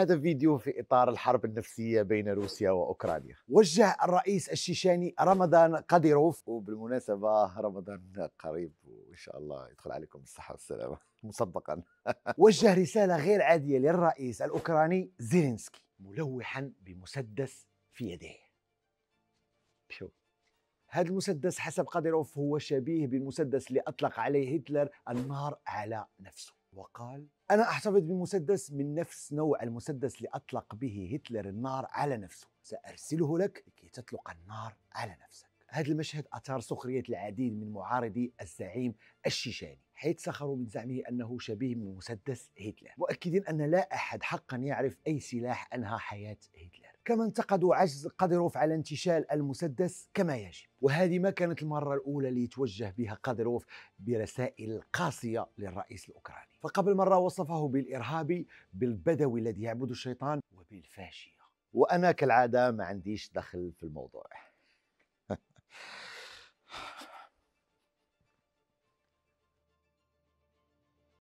هذا فيديو في إطار الحرب النفسية بين روسيا وأوكرانيا وجه الرئيس الشيشاني رمضان قديروف وبالمناسبة رمضان قريب وإن شاء الله يدخل عليكم الصحة والسلامة مصدقا وجه رسالة غير عادية للرئيس الأوكراني زيلينسكي ملوحا بمسدس في يديه بيو هذا المسدس حسب قديروف هو شبيه بالمسدس اللي أطلق عليه هتلر النار على نفسه وقال أنا أحتفظ بمسدس من نفس نوع المسدس اللي أطلق به هتلر النار على نفسه سأرسله لك لكي تطلق النار على نفسك هذا المشهد أثار سخرية العديد من معارضي الزعيم الشيشاني حيث سخروا من زعمه أنه شبيه بمسدس هتلر مؤكدين أن لا أحد حقا يعرف أي سلاح أنهى حياة هتلر كما انتقدوا عجز قادروف على انتشال المسدس كما يجب وهذه ما كانت المرة الأولى اللي يتوجه بها قادروف برسائل قاسية للرئيس الأوكراني فقبل مرة وصفه بالإرهابي بالبدوي الذي يعبد الشيطان وبالفاشية وأنا كالعادة ما عنديش دخل في الموضوع